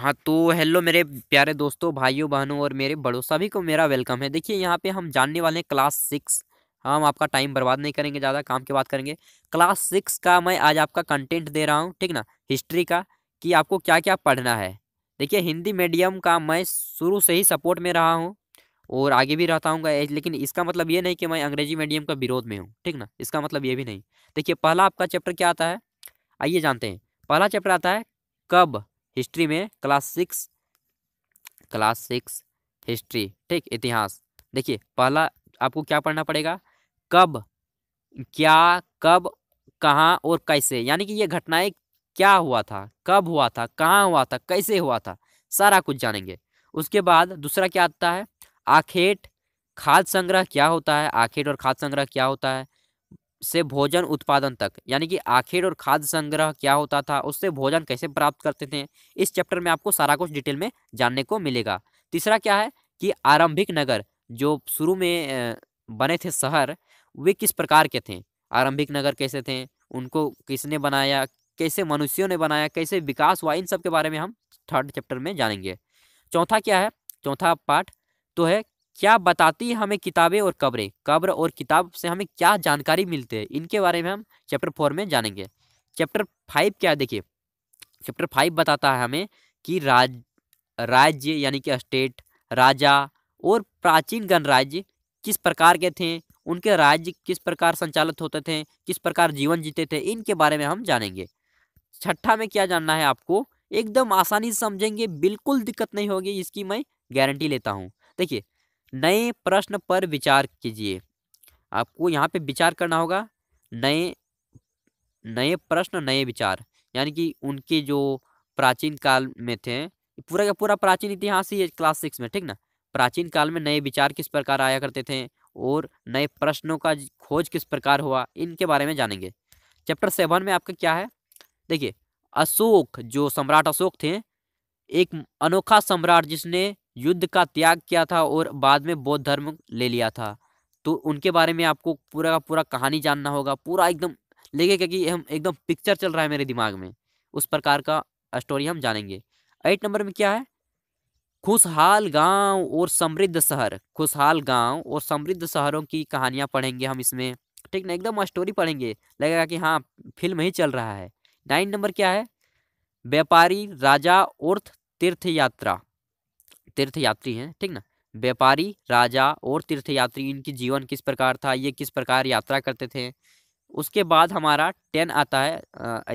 हाँ तो हेलो मेरे प्यारे दोस्तों भाइयों बहनों और मेरे बड़ों सभी को मेरा वेलकम है देखिए यहाँ पे हम जानने वाले हैं क्लास हाँ, सिक्स हम आपका टाइम बर्बाद नहीं करेंगे ज़्यादा काम की बात करेंगे क्लास सिक्स का मैं आज आपका कंटेंट दे रहा हूँ ठीक ना हिस्ट्री का कि आपको क्या क्या पढ़ना है देखिए हिंदी मीडियम का मैं शुरू से ही सपोर्ट में रहा हूँ और आगे भी रहता हूँ लेकिन इसका मतलब ये नहीं कि मैं अंग्रेजी मीडियम का विरोध में हूँ ठीक ना इसका मतलब ये भी नहीं देखिए पहला आपका चैप्टर क्या आता है आइए जानते हैं पहला चैप्टर आता है कब हिस्ट्री में class six class six history ठीक इतिहास देखिए पहला आपको क्या पढ़ना पड़ेगा कब क्या कब कहाँ और कैसे यानी कि ये घटनाएं क्या हुआ था कब हुआ था कहाँ हुआ था कैसे हुआ था सारा कुछ जानेंगे उसके बाद दूसरा क्या आता है आखेट खाद संग्रह क्या होता है आखेट और खाद संग्रह क्या होता है से भोजन उत्पादन तक यानी कि आखिर और खाद्य संग्रह क्या होता था उससे भोजन कैसे प्राप्त करते थे इस चैप्टर में आपको सारा कुछ डिटेल में जानने को मिलेगा तीसरा क्या है कि आरंभिक नगर जो शुरू में बने थे शहर वे किस प्रकार के थे आरंभिक नगर कैसे थे उनको किसने बनाया कैसे मनुष्यों ने बनाया कैसे विकास हुआ इन सब के बारे में हम थर्ड चैप्टर में जानेंगे चौथा क्या है चौथा पार्ट तो है क्या बताती है हमें किताबें और कब्रें कब्र और किताब से हमें क्या जानकारी मिलती है इनके बारे में हम चैप्टर फोर में जानेंगे चैप्टर फाइव क्या देखिए चैप्टर फाइव बताता है हमें कि राज राज्य यानी कि स्टेट राजा और प्राचीन गणराज्य किस प्रकार के थे उनके राज्य किस प्रकार संचालित होते थे किस प्रकार जीवन जीते थे इनके बारे में हम जानेंगे छठा में क्या जानना है आपको एकदम आसानी से समझेंगे बिल्कुल दिक्कत नहीं होगी इसकी मैं गारंटी लेता हूँ देखिए नए प्रश्न पर विचार कीजिए आपको यहाँ पे विचार करना होगा नए नए प्रश्न नए विचार यानी कि उनके जो प्राचीन काल में थे पूरा का पूरा प्राचीन इतिहास ही है क्लास सिक्स में ठीक ना प्राचीन काल में नए विचार किस प्रकार आया करते थे और नए प्रश्नों का खोज किस प्रकार हुआ इनके बारे में जानेंगे चैप्टर सेवन में आपका क्या है देखिए अशोक जो सम्राट अशोक थे एक अनोखा सम्राट जिसने युद्ध का त्याग किया था और बाद में बौद्ध धर्म ले लिया था तो उनके बारे में आपको पूरा का पूरा कहानी जानना होगा पूरा एकदम लेके क्योंकि हम एकदम पिक्चर चल रहा है मेरे दिमाग में उस प्रकार का स्टोरी हम जानेंगे एट नंबर में क्या है खुशहाल गांव और समृद्ध शहर खुशहाल गांव और समृद्ध शहरों की कहानियां पढ़ेंगे हम इसमें ठीक ना एकदम स्टोरी पढ़ेंगे लगेगा कि हाँ फिल्म ही चल रहा है नाइन नंबर क्या है व्यापारी राजा और तीर्थ यात्रा तीर्थयात्री हैं ठीक ना व्यापारी राजा और तीर्थयात्री इनकी जीवन किस प्रकार था ये किस प्रकार यात्रा करते थे उसके बाद हमारा टेन आता है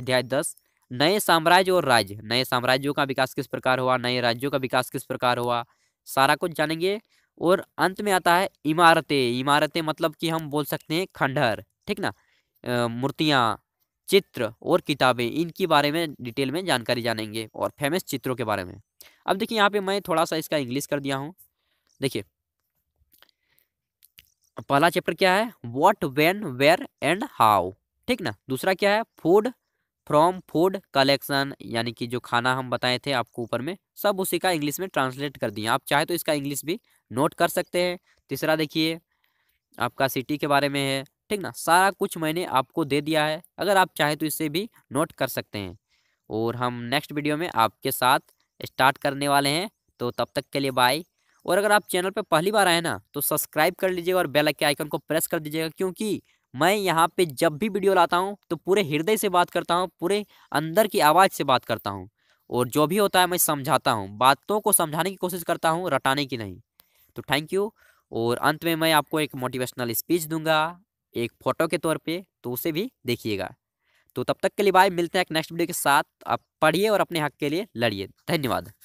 अध्याय दस नए साम्राज्य और राज्य नए साम्राज्यों का विकास किस प्रकार हुआ नए राज्यों का विकास किस प्रकार हुआ सारा कुछ जानेंगे और अंत में आता है इमारतें इमारतें मतलब कि हम बोल सकते हैं खंडहर ठीक ना मूर्तियाँ चित्र और किताबें इनके बारे में डिटेल में जानकारी जानेंगे और फेमस चित्रों के बारे में अब देखिए यहाँ पे मैं थोड़ा सा इसका इंग्लिश कर दिया हूँ देखिए पहला चैप्टर क्या है what when where and how ठीक ना दूसरा क्या है फूड फ्रॉम फूड कलेक्शन यानी कि जो खाना हम बताए थे आपको ऊपर में सब उसी का इंग्लिश में ट्रांसलेट कर दिए आप चाहे तो इसका इंग्लिश भी नोट कर सकते हैं तीसरा देखिए आपका सिटी के बारे में है ठीक ना सारा कुछ मैंने आपको दे दिया है अगर आप चाहे तो इसे भी नोट कर सकते हैं और हम नेक्स्ट वीडियो में आपके साथ स्टार्ट करने वाले हैं तो तब तक के लिए बाय और अगर आप चैनल पर पहली बार आए ना तो सब्सक्राइब कर लीजिएगा और बेल के आइकन को प्रेस कर दीजिएगा क्योंकि मैं यहाँ पे जब भी वीडियो लाता हूँ तो पूरे हृदय से बात करता हूँ पूरे अंदर की आवाज़ से बात करता हूँ और जो भी होता है मैं समझाता हूँ बातों को समझाने की कोशिश करता हूँ रटाने की नहीं तो थैंक यू और अंत में मैं आपको एक मोटिवेशनल स्पीच दूंगा एक फ़ोटो के तौर पे तो उसे भी देखिएगा तो तब तक के लिए बाय मिलते हैं एक नेक्स्ट वीडियो के साथ आप पढ़िए और अपने हक के लिए लड़िए धन्यवाद